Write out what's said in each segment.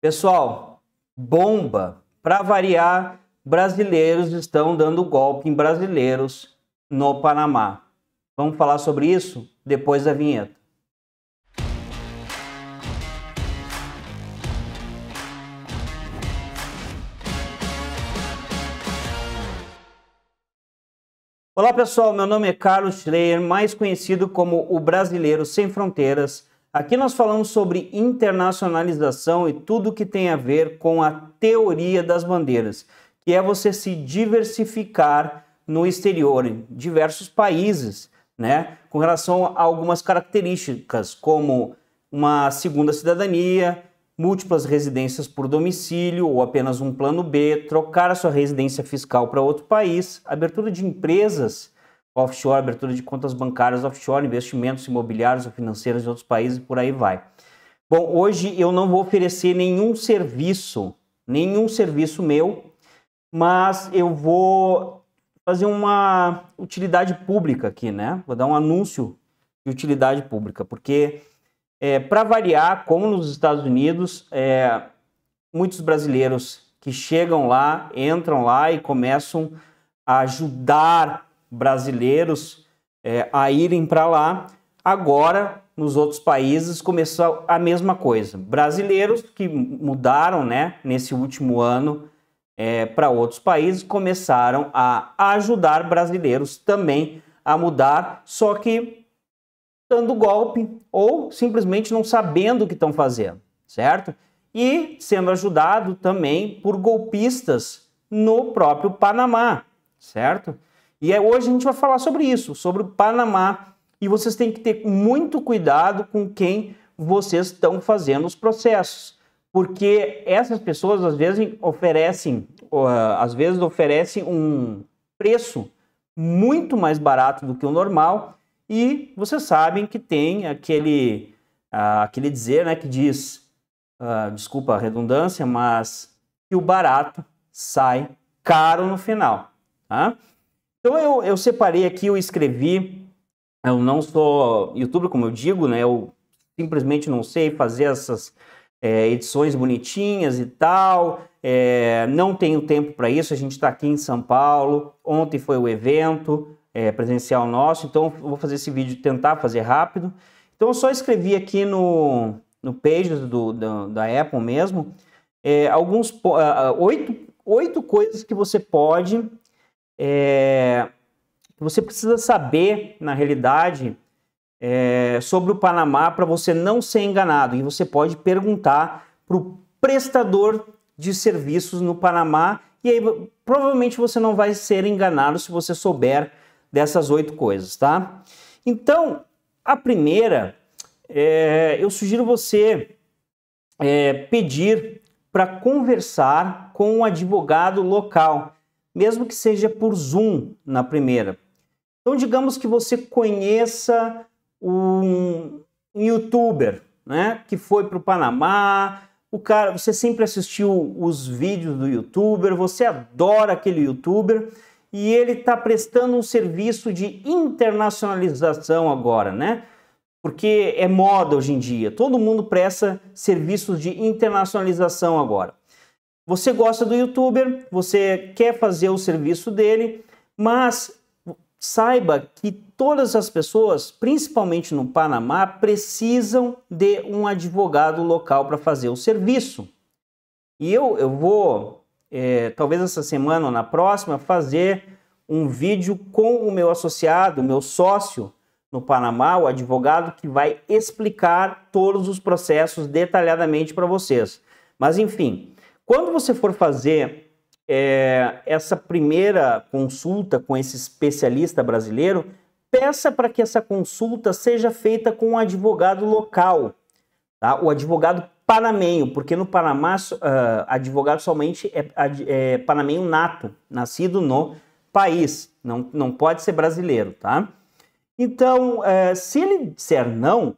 Pessoal, bomba. Para variar, brasileiros estão dando golpe em brasileiros no Panamá. Vamos falar sobre isso depois da vinheta. Olá pessoal, meu nome é Carlos Schleyer, mais conhecido como o Brasileiro Sem Fronteiras Aqui nós falamos sobre internacionalização e tudo que tem a ver com a teoria das bandeiras, que é você se diversificar no exterior, em diversos países, né? com relação a algumas características, como uma segunda cidadania, múltiplas residências por domicílio ou apenas um plano B, trocar a sua residência fiscal para outro país, abertura de empresas offshore, abertura de contas bancárias offshore, investimentos imobiliários ou financeiros em outros países e por aí vai. Bom, hoje eu não vou oferecer nenhum serviço, nenhum serviço meu, mas eu vou fazer uma utilidade pública aqui, né? Vou dar um anúncio de utilidade pública, porque é, para variar, como nos Estados Unidos, é, muitos brasileiros que chegam lá, entram lá e começam a ajudar brasileiros é, a irem para lá. Agora, nos outros países, começou a mesma coisa. Brasileiros que mudaram né, nesse último ano é, para outros países começaram a ajudar brasileiros também a mudar, só que dando golpe ou simplesmente não sabendo o que estão fazendo, certo? E sendo ajudado também por golpistas no próprio Panamá, certo? E é, hoje a gente vai falar sobre isso, sobre o Panamá. E vocês têm que ter muito cuidado com quem vocês estão fazendo os processos. Porque essas pessoas às vezes oferecem, às vezes oferecem um preço muito mais barato do que o normal. E vocês sabem que tem aquele, uh, aquele dizer né, que diz, uh, desculpa a redundância, mas que o barato sai caro no final. Tá? Então eu, eu separei aqui, eu escrevi. Eu não sou youtuber, como eu digo, né? Eu simplesmente não sei fazer essas é, edições bonitinhas e tal. É, não tenho tempo para isso. A gente está aqui em São Paulo. Ontem foi o evento é, presencial nosso, então vou fazer esse vídeo tentar fazer rápido. Então eu só escrevi aqui no, no page do, do da Apple mesmo é, alguns oito, oito coisas que você pode é, você precisa saber, na realidade, é, sobre o Panamá para você não ser enganado. E você pode perguntar para o prestador de serviços no Panamá, e aí provavelmente você não vai ser enganado se você souber dessas oito coisas, tá? Então, a primeira, é, eu sugiro você é, pedir para conversar com um advogado local mesmo que seja por Zoom na primeira. Então, digamos que você conheça um youtuber né, que foi para o Panamá, o cara, você sempre assistiu os vídeos do youtuber, você adora aquele youtuber e ele está prestando um serviço de internacionalização agora, né? Porque é moda hoje em dia, todo mundo presta serviços de internacionalização agora. Você gosta do youtuber, você quer fazer o serviço dele, mas saiba que todas as pessoas, principalmente no Panamá, precisam de um advogado local para fazer o serviço. E eu, eu vou, é, talvez essa semana ou na próxima, fazer um vídeo com o meu associado, meu sócio no Panamá, o advogado que vai explicar todos os processos detalhadamente para vocês. Mas enfim, quando você for fazer é, essa primeira consulta com esse especialista brasileiro, peça para que essa consulta seja feita com um advogado local, tá? o advogado panamenho, porque no Panamá, uh, advogado somente é, é panamenho nato, nascido no país, não, não pode ser brasileiro, tá? Então, uh, se ele disser não,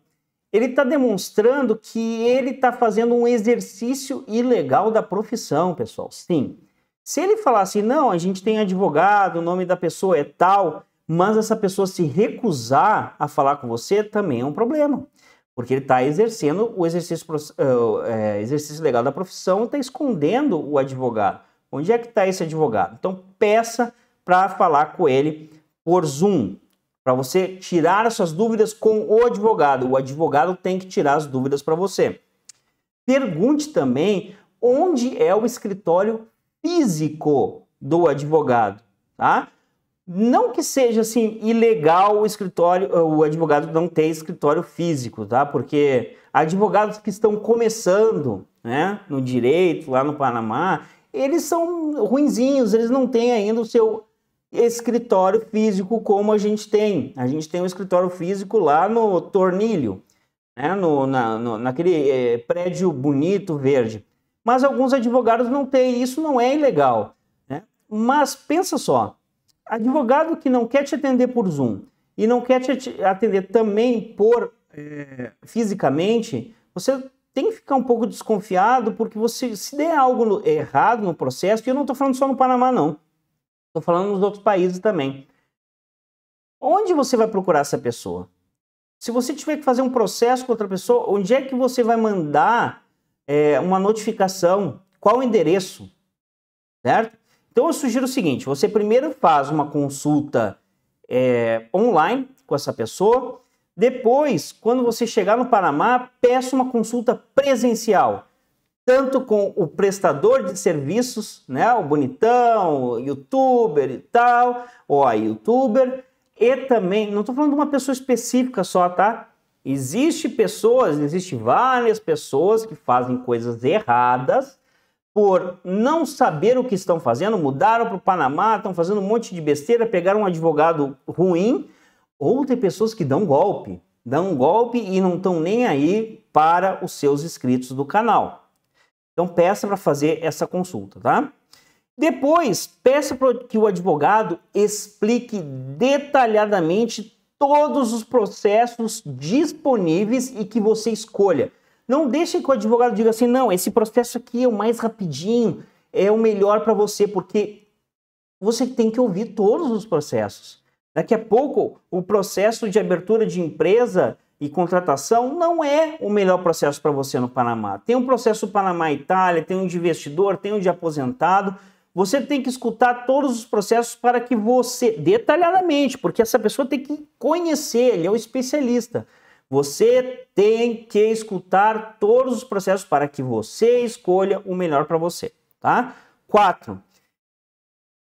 ele está demonstrando que ele está fazendo um exercício ilegal da profissão, pessoal. Sim. Se ele falar assim, não, a gente tem advogado, o nome da pessoa é tal, mas essa pessoa se recusar a falar com você também é um problema. Porque ele está exercendo o exercício, uh, é, exercício legal da profissão e está escondendo o advogado. Onde é que está esse advogado? Então peça para falar com ele por Zoom para você tirar essas dúvidas com o advogado. O advogado tem que tirar as dúvidas para você. Pergunte também onde é o escritório físico do advogado, tá? Não que seja assim ilegal o escritório, o advogado não ter escritório físico, tá? Porque advogados que estão começando, né, no direito lá no Panamá, eles são ruinzinhos, eles não têm ainda o seu escritório físico como a gente tem. A gente tem um escritório físico lá no Tornilho, né? no, na, no, naquele é, prédio bonito verde. Mas alguns advogados não têm, isso não é ilegal. Né? Mas pensa só, advogado que não quer te atender por Zoom e não quer te atender também por é, fisicamente, você tem que ficar um pouco desconfiado porque você se der algo errado no processo, e eu não estou falando só no Panamá não, Estou falando nos outros países também. Onde você vai procurar essa pessoa? Se você tiver que fazer um processo com outra pessoa, onde é que você vai mandar é, uma notificação? Qual o endereço? Certo? Então eu sugiro o seguinte: você primeiro faz uma consulta é, online com essa pessoa. Depois, quando você chegar no Panamá, peça uma consulta presencial tanto com o prestador de serviços, né, o bonitão, o youtuber e tal, ou a youtuber, e também, não estou falando de uma pessoa específica só, tá? Existem pessoas, existe várias pessoas que fazem coisas erradas por não saber o que estão fazendo, mudaram para o Panamá, estão fazendo um monte de besteira, pegaram um advogado ruim, ou tem pessoas que dão golpe, dão golpe e não estão nem aí para os seus inscritos do canal. Então peça para fazer essa consulta, tá? Depois, peça para que o advogado explique detalhadamente todos os processos disponíveis e que você escolha. Não deixe que o advogado diga assim: "Não, esse processo aqui é o mais rapidinho, é o melhor para você", porque você tem que ouvir todos os processos. Daqui a pouco, o processo de abertura de empresa e contratação não é o melhor processo para você no Panamá. Tem um processo Panamá-Itália, tem um de investidor, tem um de aposentado. Você tem que escutar todos os processos para que você, detalhadamente, porque essa pessoa tem que conhecer, ele é um especialista. Você tem que escutar todos os processos para que você escolha o melhor para você, tá? 4.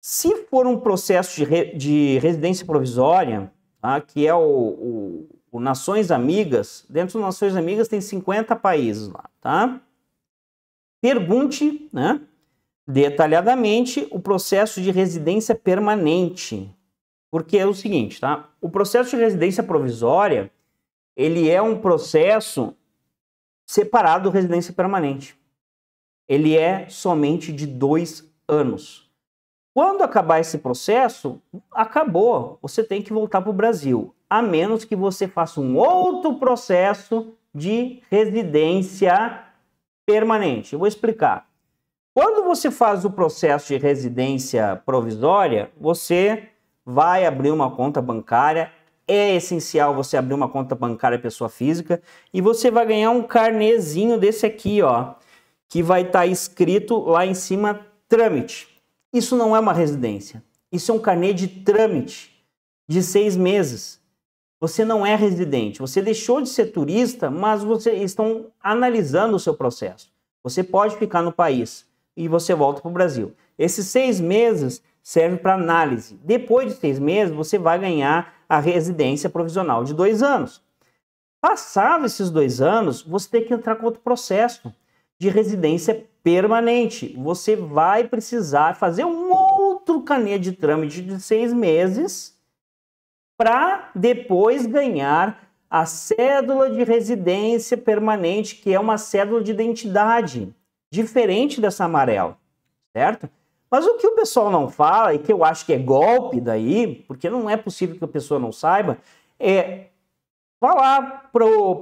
Se for um processo de, re, de residência provisória, tá? que é o, o o tipo, Nações Amigas, dentro do Nações Amigas tem 50 países lá, tá? Pergunte, né, detalhadamente o processo de residência permanente. Porque é o seguinte, tá? O processo de residência provisória, ele é um processo separado do residência permanente. Ele é somente de dois anos. Quando acabar esse processo, acabou. Você tem que voltar para o Brasil, a menos que você faça um outro processo de residência permanente. Eu vou explicar. Quando você faz o processo de residência provisória, você vai abrir uma conta bancária. É essencial você abrir uma conta bancária pessoa física e você vai ganhar um carnezinho desse aqui, ó, que vai estar tá escrito lá em cima trâmite. Isso não é uma residência. Isso é um carnê de trâmite de seis meses. Você não é residente. Você deixou de ser turista, mas você estão analisando o seu processo. Você pode ficar no país e você volta para o Brasil. Esses seis meses servem para análise. Depois de seis meses, você vai ganhar a residência provisional de dois anos. Passados esses dois anos, você tem que entrar com outro processo de residência permanente. Você vai precisar fazer um outro canê de trâmite de seis meses para depois ganhar a cédula de residência permanente, que é uma cédula de identidade, diferente dessa amarela, certo? Mas o que o pessoal não fala, e que eu acho que é golpe daí, porque não é possível que a pessoa não saiba, é Vá lá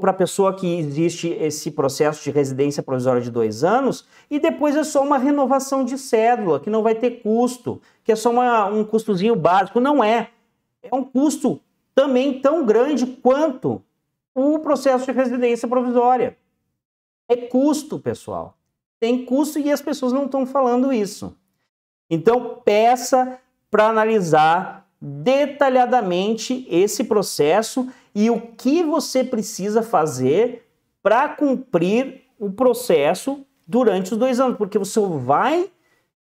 para a pessoa que existe esse processo de residência provisória de dois anos e depois é só uma renovação de cédula, que não vai ter custo, que é só uma, um custozinho básico. Não é. É um custo também tão grande quanto o processo de residência provisória. É custo, pessoal. Tem custo e as pessoas não estão falando isso. Então, peça para analisar detalhadamente esse processo e o que você precisa fazer para cumprir o processo durante os dois anos, porque você vai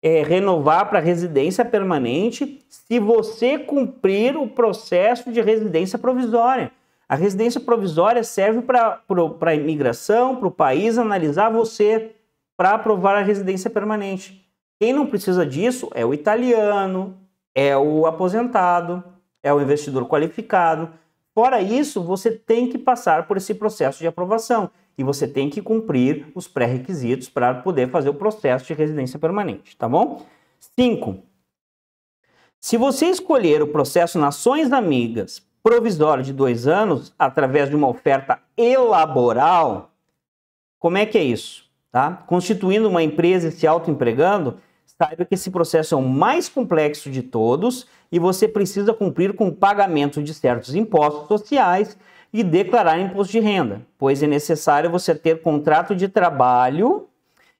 é, renovar para residência permanente se você cumprir o processo de residência provisória. A residência provisória serve para a imigração, para o país analisar você para aprovar a residência permanente. Quem não precisa disso é o italiano, é o aposentado, é o investidor qualificado. Fora isso, você tem que passar por esse processo de aprovação e você tem que cumprir os pré-requisitos para poder fazer o processo de residência permanente, tá bom? 5. Se você escolher o processo Nações Amigas provisório de dois anos através de uma oferta elaboral, como é que é isso? Tá? Constituindo uma empresa e se autoempregando, saiba que esse processo é o mais complexo de todos e você precisa cumprir com o pagamento de certos impostos sociais e declarar imposto de renda, pois é necessário você ter contrato de trabalho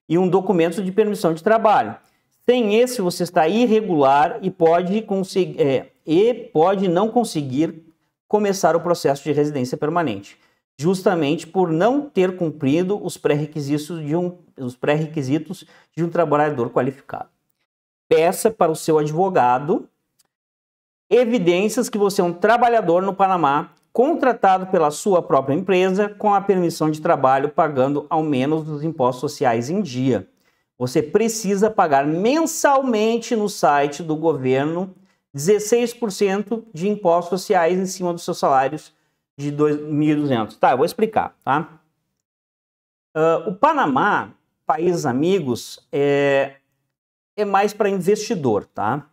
e um documento de permissão de trabalho. Sem esse, você está irregular e pode, é, e pode não conseguir começar o processo de residência permanente, justamente por não ter cumprido os pré-requisitos de um, os pré-requisitos de um trabalhador qualificado. Peça para o seu advogado evidências que você é um trabalhador no Panamá contratado pela sua própria empresa com a permissão de trabalho pagando ao menos dos impostos sociais em dia. Você precisa pagar mensalmente no site do governo 16% de impostos sociais em cima dos seus salários de 2.200. Tá, eu vou explicar, tá? Uh, o Panamá, países amigos, é, é mais para investidor, tá?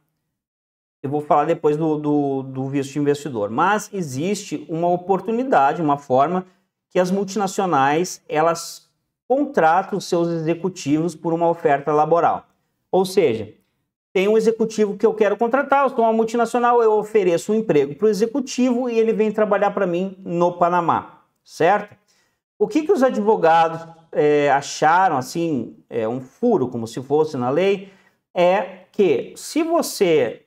Eu vou falar depois do, do, do visto de investidor. Mas existe uma oportunidade, uma forma que as multinacionais elas contratam seus executivos por uma oferta laboral. Ou seja, tem um executivo que eu quero contratar, eu sou uma multinacional, eu ofereço um emprego para o executivo e ele vem trabalhar para mim no Panamá, certo? O que, que os advogados é, acharam, assim, é, um furo, como se fosse na lei, é que se você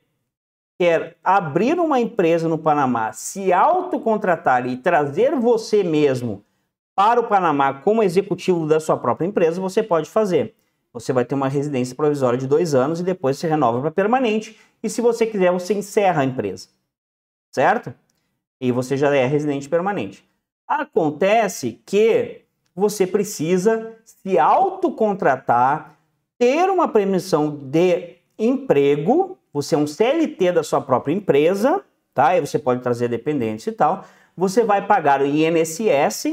quer abrir uma empresa no Panamá, se autocontratar e trazer você mesmo para o Panamá como executivo da sua própria empresa, você pode fazer. Você vai ter uma residência provisória de dois anos e depois se renova para permanente. E se você quiser, você encerra a empresa. Certo? E você já é residente permanente. Acontece que você precisa se autocontratar, ter uma permissão de emprego você é um CLT da sua própria empresa, tá? E você pode trazer dependentes e tal. Você vai pagar o INSS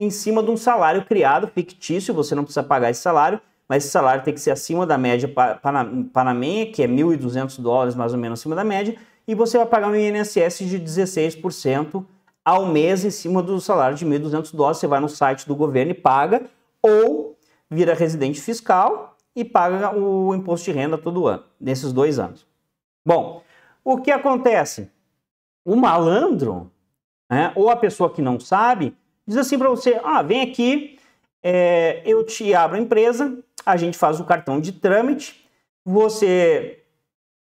em cima de um salário criado fictício, você não precisa pagar esse salário, mas esse salário tem que ser acima da média panamenha, que é 1.200 dólares mais ou menos acima da média, e você vai pagar um INSS de 16% ao mês em cima do salário de 1.200 dólares. Você vai no site do governo e paga, ou vira residente fiscal, e paga o imposto de renda todo ano, nesses dois anos. Bom, o que acontece? O malandro, né, ou a pessoa que não sabe, diz assim para você: ah, vem aqui, é, eu te abro a empresa, a gente faz o cartão de trâmite, você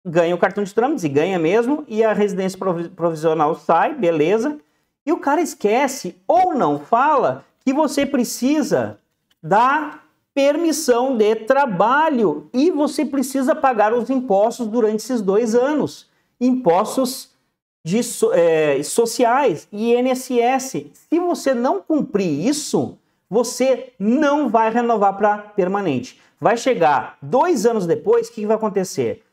ganha o cartão de trâmite e ganha mesmo, e a residência provisional sai, beleza. E o cara esquece ou não fala que você precisa da permissão de trabalho e você precisa pagar os impostos durante esses dois anos. Impostos de, é, sociais e INSS. Se você não cumprir isso, você não vai renovar para permanente. Vai chegar dois anos depois, o que vai acontecer?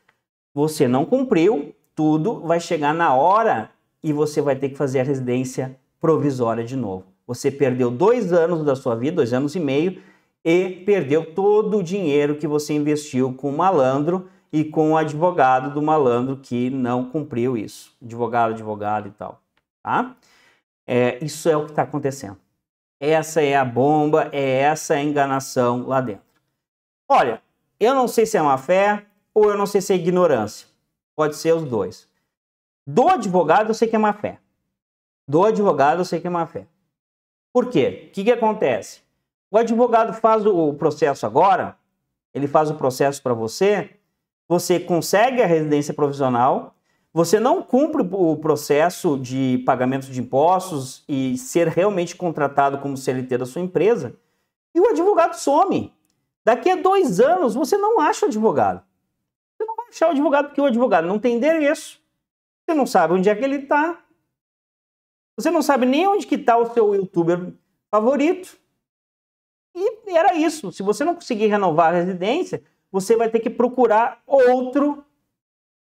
Você não cumpriu tudo, vai chegar na hora e você vai ter que fazer a residência provisória de novo. Você perdeu dois anos da sua vida, dois anos e meio, e perdeu todo o dinheiro que você investiu com o malandro e com o advogado do malandro que não cumpriu isso. Advogado, advogado e tal. Tá? É, isso é o que está acontecendo. Essa é a bomba, é essa a enganação lá dentro. Olha, eu não sei se é má fé ou eu não sei se é ignorância. Pode ser os dois. Do advogado eu sei que é má fé. Do advogado eu sei que é má fé. Por quê? O que, que acontece? O advogado faz o processo agora, ele faz o processo para você, você consegue a residência provisional, você não cumpre o processo de pagamento de impostos e ser realmente contratado como CLT da sua empresa, e o advogado some. Daqui a dois anos você não acha o advogado. Você não vai achar o advogado porque o advogado não tem endereço, você não sabe onde é que ele está, você não sabe nem onde que está o seu youtuber favorito, e, era isso. Se você não conseguir renovar a residência, você vai ter que procurar outro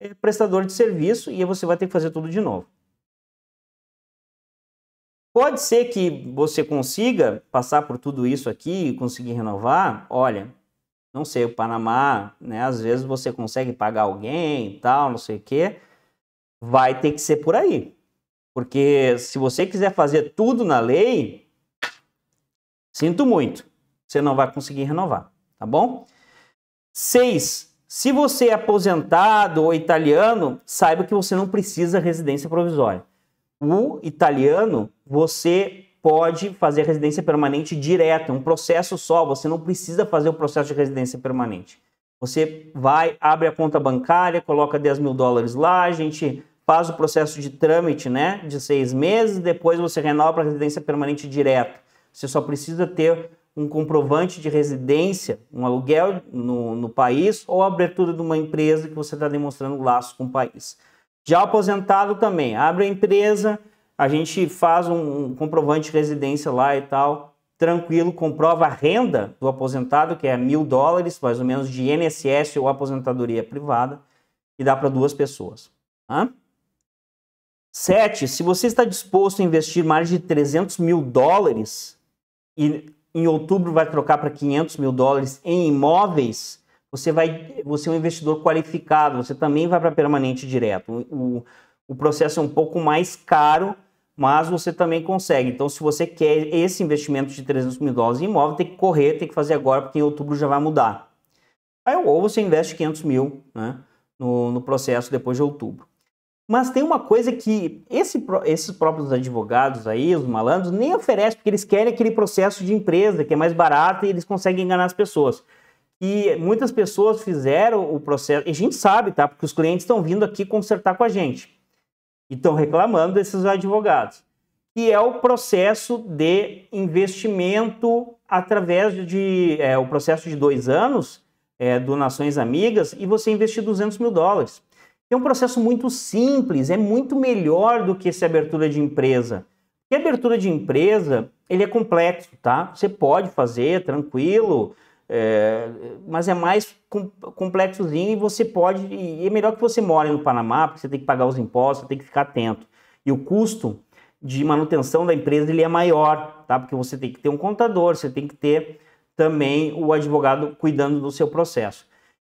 é, prestador de serviço e você vai ter que fazer tudo de novo. Pode ser que você consiga passar por tudo isso aqui e conseguir renovar. Olha, não sei, o Panamá, né? Às vezes você consegue pagar alguém e tal, não sei o quê. Vai ter que ser por aí. Porque se você quiser fazer tudo na lei, sinto muito você não vai conseguir renovar, tá bom? Seis, se você é aposentado ou italiano, saiba que você não precisa residência provisória. O italiano, você pode fazer residência permanente direta, é um processo só, você não precisa fazer o processo de residência permanente. Você vai, abre a conta bancária, coloca 10 mil dólares lá, a gente faz o processo de trâmite né, de seis meses, depois você renova para residência permanente direta. Você só precisa ter um comprovante de residência, um aluguel no, no país ou a abertura de uma empresa que você está demonstrando laço com o país. Já aposentado também, abre a empresa, a gente faz um, um comprovante de residência lá e tal, tranquilo, comprova a renda do aposentado, que é mil dólares, mais ou menos, de INSS ou aposentadoria privada, e dá para duas pessoas. Tá? Sete, se você está disposto a investir mais de 300 mil dólares e em outubro vai trocar para 500 mil dólares em imóveis, você vai, você é um investidor qualificado, você também vai para permanente direto. O, o processo é um pouco mais caro, mas você também consegue. Então, se você quer esse investimento de 300 mil dólares em imóvel, tem que correr, tem que fazer agora, porque em outubro já vai mudar. Aí, ou você investe 500 mil né, no, no processo depois de outubro. Mas tem uma coisa que esse, esses próprios advogados aí, os malandros, nem oferecem, porque eles querem aquele processo de empresa que é mais barato e eles conseguem enganar as pessoas. E muitas pessoas fizeram o processo, e a gente sabe, tá? Porque os clientes estão vindo aqui consertar com a gente. E estão reclamando desses advogados. e é o processo de investimento através de. É, o processo de dois anos é, donações amigas e você investir 200 mil dólares é um processo muito simples, é muito melhor do que essa abertura de empresa. Porque abertura de empresa, ele é complexo, tá? Você pode fazer, é tranquilo, é, mas é mais complexozinho e você pode... E é melhor que você more no Panamá, porque você tem que pagar os impostos, tem que ficar atento. E o custo de manutenção da empresa, ele é maior, tá? Porque você tem que ter um contador, você tem que ter também o advogado cuidando do seu processo.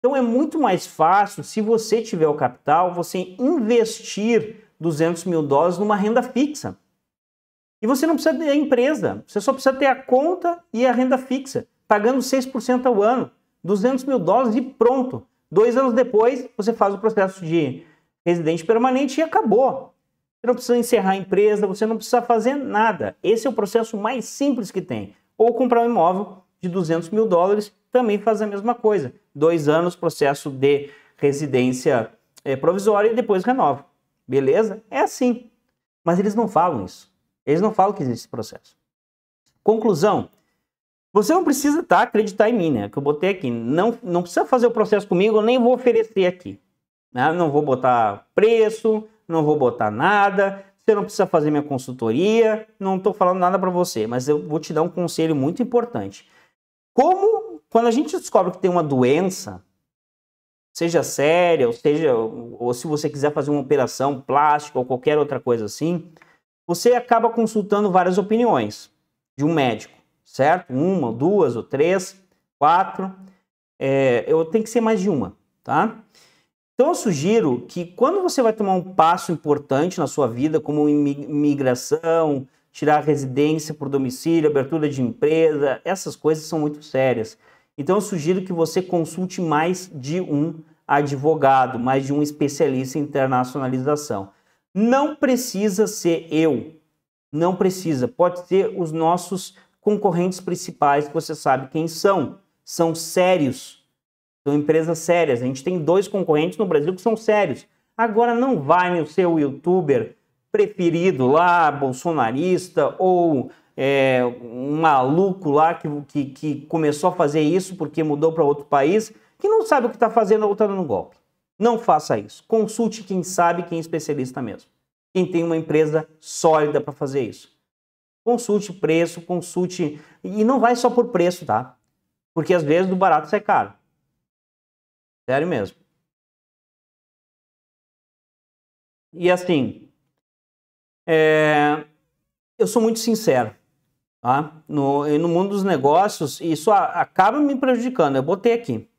Então é muito mais fácil, se você tiver o capital, você investir 200 mil dólares numa renda fixa. E você não precisa ter a empresa, você só precisa ter a conta e a renda fixa, pagando 6% ao ano, 200 mil dólares e pronto. Dois anos depois, você faz o processo de residente permanente e acabou. Você não precisa encerrar a empresa, você não precisa fazer nada. Esse é o processo mais simples que tem. Ou comprar um imóvel de 200 mil dólares, também faz a mesma coisa dois anos, processo de residência é, provisória e depois renova. Beleza? É assim. Mas eles não falam isso. Eles não falam que existe esse processo. Conclusão. Você não precisa tá, acreditar em mim, né? Que eu botei aqui. Não, não precisa fazer o processo comigo, eu nem vou oferecer aqui. Né? Não vou botar preço, não vou botar nada. Você não precisa fazer minha consultoria. Não estou falando nada para você, mas eu vou te dar um conselho muito importante. Como quando a gente descobre que tem uma doença, seja séria, ou seja, ou se você quiser fazer uma operação plástica ou qualquer outra coisa assim, você acaba consultando várias opiniões de um médico, certo? Uma, duas, ou três, quatro. É, eu tenho que ser mais de uma, tá? Então eu sugiro que quando você vai tomar um passo importante na sua vida, como imigração, tirar residência por domicílio, abertura de empresa, essas coisas são muito sérias. Então eu sugiro que você consulte mais de um advogado, mais de um especialista em internacionalização. Não precisa ser eu, não precisa. Pode ser os nossos concorrentes principais que você sabe quem são. São sérios, são empresas sérias. A gente tem dois concorrentes no Brasil que são sérios. Agora não vai no seu youtuber preferido lá, bolsonarista ou é, um maluco lá que, que, que, começou a fazer isso porque mudou para outro país, que não sabe o que está fazendo dando no golpe. Não faça isso. Consulte quem sabe, quem é especialista mesmo. Quem tem uma empresa sólida para fazer isso. Consulte preço, consulte. E não vai só por preço, tá? Porque às vezes do barato sai caro. Sério mesmo. E assim, é, eu sou muito sincero. Tá? no, e no mundo dos negócios, isso acaba me prejudicando. Eu botei aqui.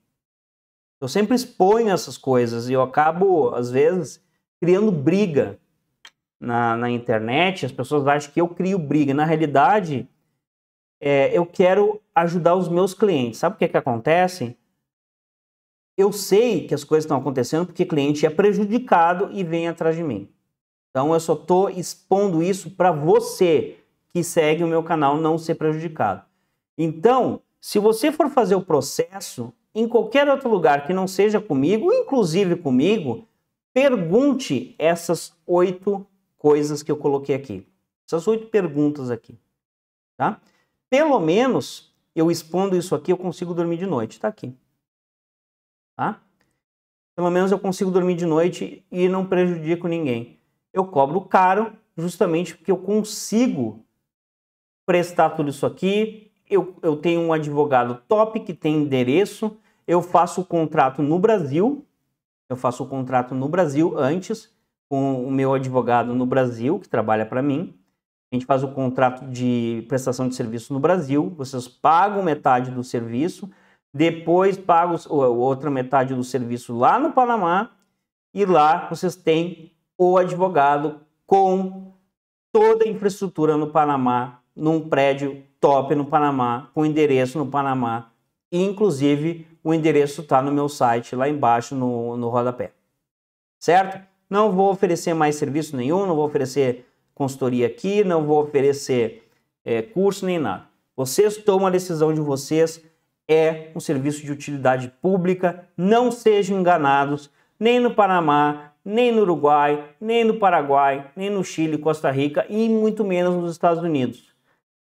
Eu sempre exponho essas coisas e eu acabo, às vezes, criando briga na, na internet. As pessoas acham que eu crio briga. Na realidade, é, eu quero ajudar os meus clientes. Sabe o que, que acontece? Eu sei que as coisas estão acontecendo porque o cliente é prejudicado e vem atrás de mim. Então, eu só estou expondo isso para você que segue o meu canal não ser prejudicado. Então, se você for fazer o processo em qualquer outro lugar que não seja comigo, inclusive comigo, pergunte essas oito coisas que eu coloquei aqui. Essas oito perguntas aqui, tá? Pelo menos eu expondo isso aqui, eu consigo dormir de noite, tá aqui. Tá? Pelo menos eu consigo dormir de noite e não prejudico ninguém. Eu cobro caro justamente porque eu consigo prestar tudo isso aqui, eu, eu tenho um advogado top que tem endereço, eu faço o contrato no Brasil, eu faço o contrato no Brasil antes, com o meu advogado no Brasil, que trabalha para mim. A gente faz o contrato de prestação de serviço no Brasil, vocês pagam metade do serviço, depois pagam outra metade do serviço lá no Panamá, e lá vocês têm o advogado com toda a infraestrutura no Panamá num prédio top no Panamá, com endereço no Panamá. E, inclusive, o endereço está no meu site, lá embaixo no, no rodapé. Certo? Não vou oferecer mais serviço nenhum, não vou oferecer consultoria aqui, não vou oferecer é, curso nem nada. Vocês tomam a decisão de vocês, é um serviço de utilidade pública, não sejam enganados, nem no Panamá, nem no Uruguai, nem no Paraguai, nem no Chile, Costa Rica e muito menos nos Estados Unidos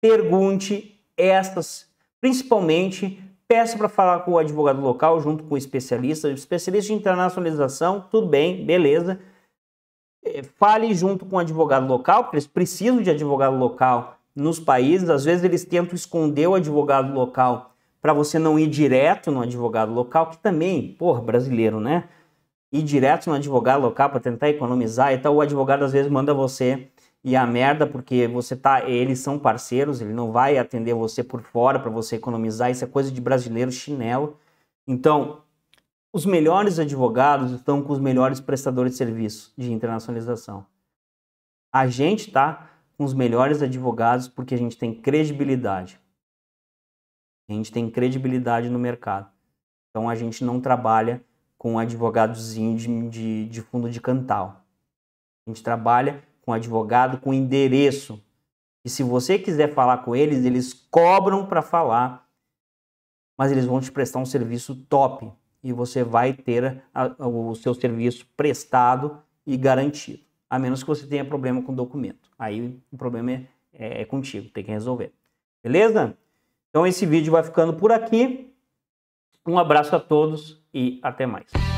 pergunte estas, principalmente peça para falar com o advogado local junto com o especialista, especialista de internacionalização, tudo bem, beleza. É, fale junto com o advogado local, porque eles precisam de advogado local nos países, às vezes eles tentam esconder o advogado local para você não ir direto no advogado local, que também, porra, brasileiro, né? Ir direto no advogado local para tentar economizar e tal, o advogado às vezes manda você e a merda, porque você tá, eles são parceiros, ele não vai atender você por fora para você economizar, isso é coisa de brasileiro chinelo. Então, os melhores advogados estão com os melhores prestadores de serviço de internacionalização. A gente tá com os melhores advogados porque a gente tem credibilidade. A gente tem credibilidade no mercado. Então a gente não trabalha com advogadozinho de, de, de fundo de cantal. A gente trabalha com advogado, com endereço. E se você quiser falar com eles, eles cobram para falar, mas eles vão te prestar um serviço top e você vai ter a, a, o seu serviço prestado e garantido, a menos que você tenha problema com o documento. Aí o problema é, é, é contigo, tem que resolver. Beleza? Então esse vídeo vai ficando por aqui. Um abraço a todos e até mais.